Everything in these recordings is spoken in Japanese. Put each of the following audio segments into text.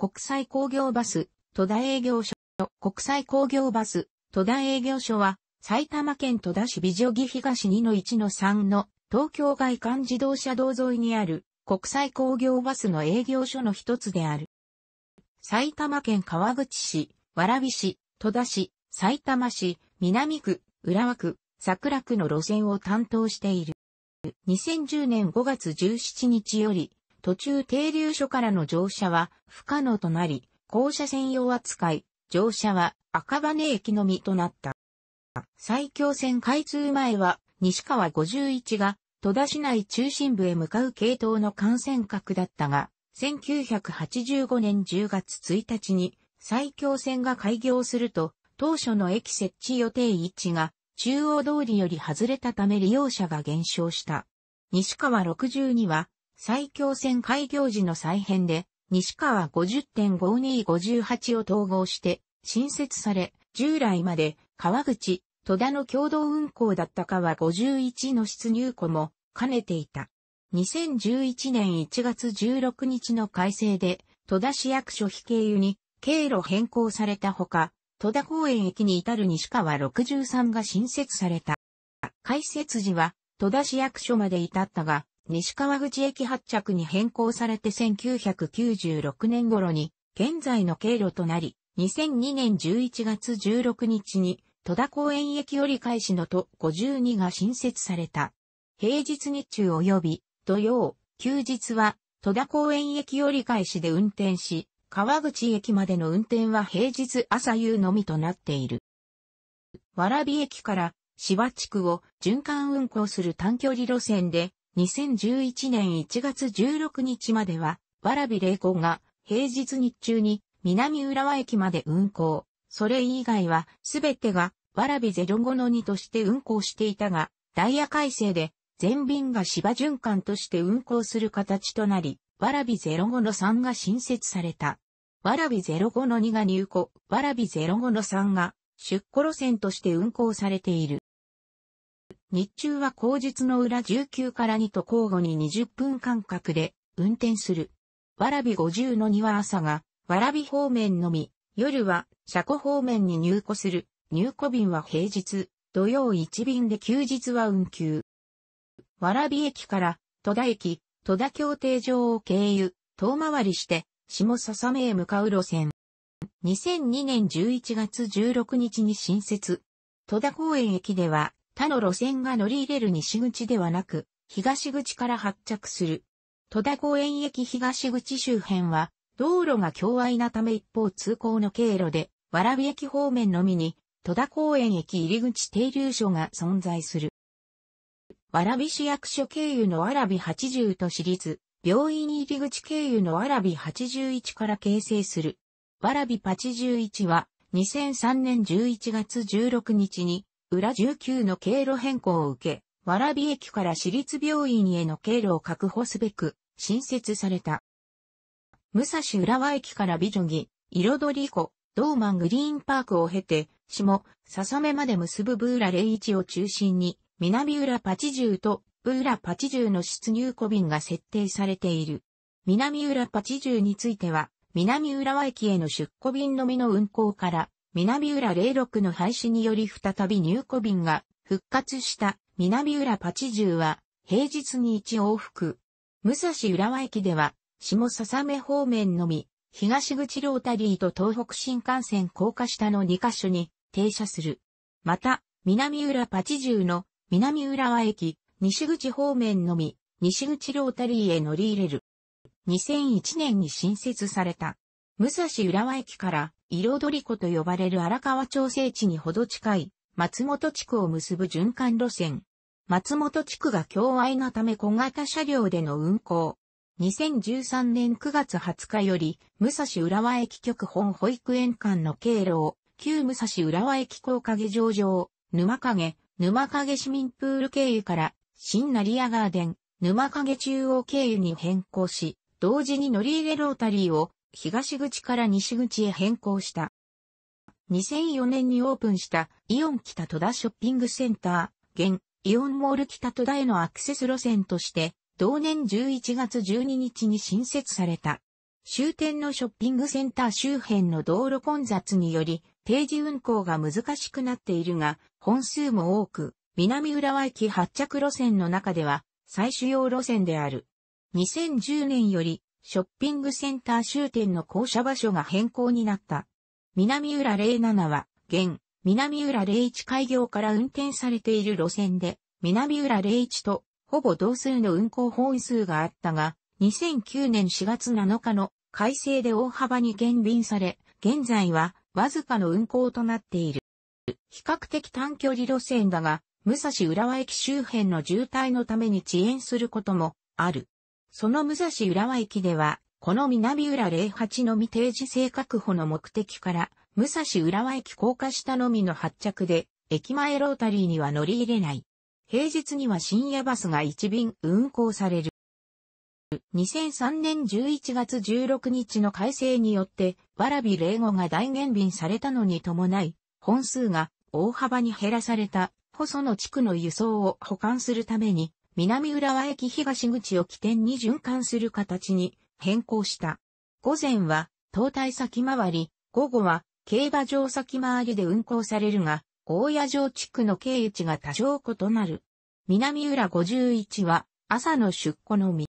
国際工業バス、戸田営業所、国際工業バス、戸田営業所は、埼玉県戸田市美女木東2の1の3の東京外環自動車道沿いにある国際工業バスの営業所の一つである。埼玉県川口市、蕨市、戸田市、埼玉市、南区、浦和区、桜区の路線を担当している。2010年5月17日より途中停留所からの乗車は不可能となり、降車専用扱い、乗車は赤羽駅のみとなった。埼京線開通前は西川51が戸田市内中心部へ向かう系統の幹線角だったが、1985年10月1日に埼京線が開業すると、当初の駅設置予定位置が中央通りより外れたため利用者が減少した。西川62は最強戦開業時の再編で、西川50.5258を統合して、新設され、従来まで、川口、戸田の共同運行だった川51の出入庫も兼ねていた。2011年1月16日の改正で、戸田市役所非経由に経路変更されたほか、戸田公園駅に至る西川63が新設された。開設時は戸田市役所まで至ったが、西川口駅発着に変更されて1996年頃に現在の経路となり、2002年11月16日に戸田公園駅折り返しの都52が新設された。平日日中及び土曜、休日は戸田公園駅折り返しで運転し、川口駅までの運転は平日朝夕のみとなっている。蕨駅から芝地区を循環運行する短距離路線で2011年1月16日までは、わらび霊魂が平日日中に南浦和駅まで運行。それ以外はすべてがわらび05の2として運行していたが、ダイヤ改正で全便が芝循環として運行する形となり、わらび05の3が新設された。わらび05の2が入庫、わらび05の3が出庫路線として運行されている。日中は後日の裏19から2と交互に20分間隔で運転する。わらび50の2は朝が、わらび方面のみ、夜は、車庫方面に入庫する。入庫便は平日、土曜1便で休日は運休。わらび駅から、戸田駅、戸田協定場を経由、遠回りして、下笹目へ向かう路線。2002年11月16日に新設。戸田公園駅では、他の路線が乗り入れる西口ではなく、東口から発着する。戸田公園駅東口周辺は、道路が狭隘なため一方通行の経路で、蕨駅方面のみに、戸田公園駅入口停留所が存在する。蕨市役所経由の蕨80と市立、病院入り口経由の蕨81から形成する。蕨81は、2003年11月16日に、裏19の経路変更を受け、蕨駅から私立病院への経路を確保すべく、新設された。武蔵浦和駅から美女木、彩り湖、ドーマングリーンパークを経て、下、笹目まで結ぶブーラ01を中心に、南浦パチとブーラパチの出入庫便が設定されている。南浦パチについては、南浦和駅への出庫便のみの運行から、南浦06の廃止により再び入庫便が復活した南浦八チ0は平日に一往復。武蔵浦和駅では下笹目方面のみ東口ロータリーと東北新幹線高架下の2カ所に停車する。また、南浦八チ0の南浦和駅西口方面のみ西口ロータリーへ乗り入れる。2001年に新設された。武蔵浦和駅から彩り湖と呼ばれる荒川調整地にほど近い松本地区を結ぶ循環路線。松本地区が境愛なため小型車両での運行。2013年9月20日より、武蔵浦和駅局本保育園間の経路を、旧武蔵浦和駅高影上場、沼影、沼影市民プール経由から、新成屋ガーデン、沼影中央経由に変更し、同時に乗り入れロータリーを東口から西口へ変更した。2004年にオープンしたイオン北戸田ショッピングセンター、現イオンモール北戸田へのアクセス路線として、同年11月12日に新設された。終点のショッピングセンター周辺の道路混雑により、定時運行が難しくなっているが、本数も多く、南浦和駅発着路線の中では、最主要路線である。2010年より、ショッピングセンター終点の降車場所が変更になった。南浦07は、現、南浦01開業から運転されている路線で、南浦01とほぼ同数の運行本数があったが、2009年4月7日の改正で大幅に減便され、現在はわずかの運行となっている。比較的短距離路線だが、武蔵浦和駅周辺の渋滞のために遅延することもある。その武蔵浦和駅では、この南浦08のみ定時制確保の目的から、武蔵浦和駅高架下のみの発着で、駅前ロータリーには乗り入れない。平日には深夜バスが一便運行される。2003年11月16日の改正によって、わらび0 5が大減便されたのに伴い、本数が大幅に減らされた、細野地区の輸送を保管するために、南浦和駅東口を起点に循環する形に変更した。午前は、東大先回り、午後は、競馬場先回りで運行されるが、大谷城地区の経由地が多少異なる。南浦51は、朝の出庫のみ。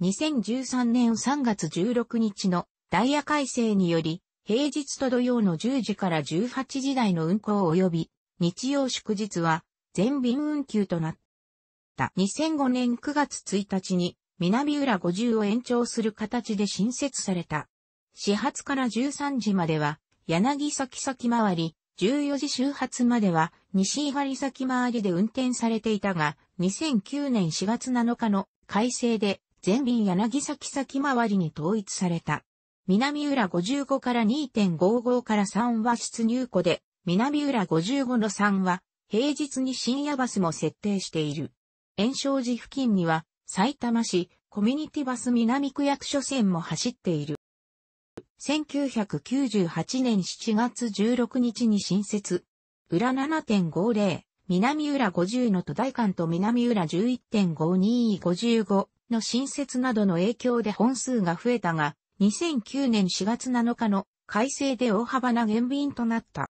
2013年3月16日のダイヤ改正により、平日と土曜の10時から18時台の運行及び、日曜祝日は全便運休となった。。2005年9月1日に南浦50を延長する形で新設された。始発から13時までは柳崎先回り、14時終発までは西伊狩先回りで運転されていたが、2009年4月7日の改正で全便柳崎先回りに統一された。南浦55から2.55から3は出入庫で、南浦55の3は平日に深夜バスも設定している。炎症寺付近には、埼玉市、コミュニティバス南区役所線も走っている。1998年7月16日に新設。裏7.50、南裏50の都大館と南裏11.5255の新設などの影響で本数が増えたが、2009年4月7日の改正で大幅な減便となった。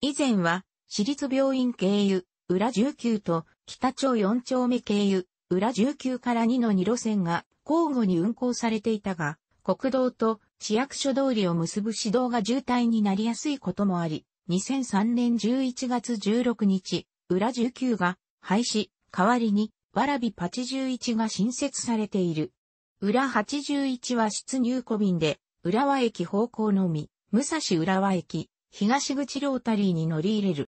以前は、私立病院経由、裏19と北町4丁目経由、裏19から2の2路線が交互に運行されていたが、国道と市役所通りを結ぶ市道が渋滞になりやすいこともあり、2003年11月16日、裏19が廃止、代わりに、わらび81が新設されている。裏81は出入庫便で、浦和駅方向のみ、武蔵浦和駅、東口ロータリーに乗り入れる。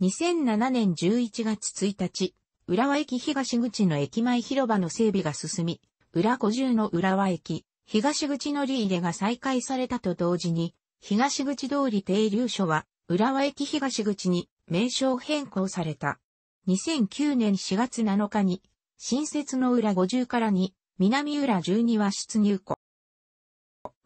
2007年11月1日、浦和駅東口の駅前広場の整備が進み、裏50の浦和駅、東口乗り入れが再開されたと同時に、東口通り停留所は、浦和駅東口に名称変更された。2009年4月7日に、新設の浦50からに、南浦12は出入庫。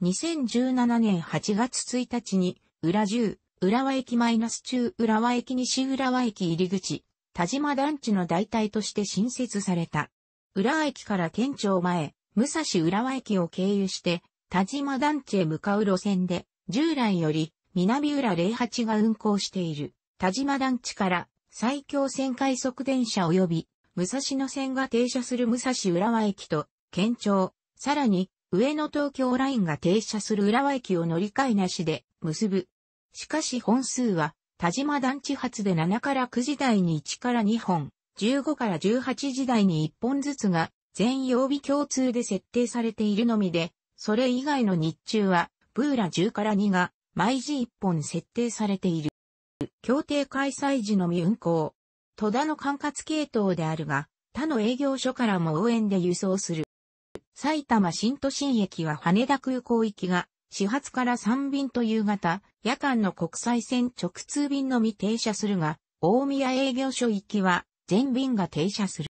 2017年8月1日に、裏10、浦和駅マイナス中浦和駅西浦和駅入り口、田島団地の代替として新設された。浦和駅から県庁前、武蔵浦和駅を経由して、田島団地へ向かう路線で、従来より南浦08が運行している。田島団地から最強線快速電車及び武蔵野線が停車する武蔵浦和駅と県庁、さらに上野東京ラインが停車する浦和駅を乗り換えなしで結ぶしかし本数は、田島団地発で7から9時台に1から2本、15から18時台に1本ずつが、全曜日共通で設定されているのみで、それ以外の日中は、ブーラ10から2が、毎時1本設定されている。協定開催時のみ運行。戸田の管轄系統であるが、他の営業所からも応援で輸送する。埼玉新都心駅は羽田空港行きが始発から3便と夕方、夜間の国際線直通便のみ停車するが、大宮営業所行きは全便が停車する。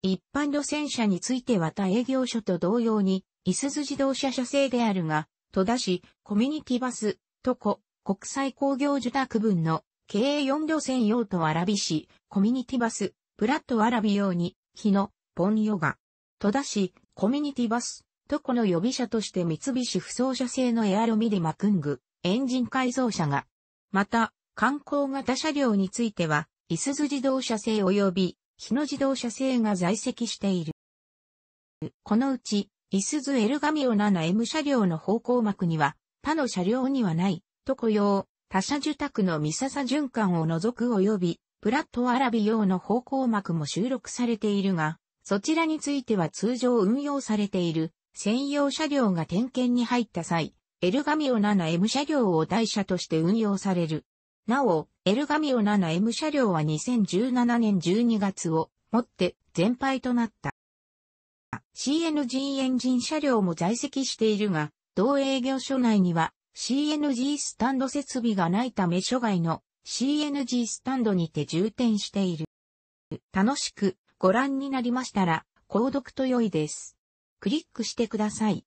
一般路線車については他営業所と同様に、いすゞ自動車社製であるが、戸田市、コミュニティバス、都古、国際工業受託分の、経営4路線用と蕨市、コミュニティバス、プラット蕨用に、日野、ポンヨガ、戸田市、コミュニティバス、トコの予備車として三菱不走車製のエアロミディマクング、エンジン改造車が、また、観光型車両については、イスズ自動車製及び、日野自動車製が在籍している。このうち、イスズエルガミオ 7M 車両の方向幕には、他の車両にはない、トコ用、他社受託のミササ循環を除く及び、プラットアラビ用の方向幕も収録されているが、そちらについては通常運用されている専用車両が点検に入った際、エルガミオ 7M 車両を台車として運用される。なお、エルガミオ 7M 車両は2017年12月をもって全廃となった。CNG エンジン車両も在籍しているが、同営業所内には CNG スタンド設備がないため所外の CNG スタンドにて充填している。楽しくご覧になりましたら、購読と良いです。クリックしてください。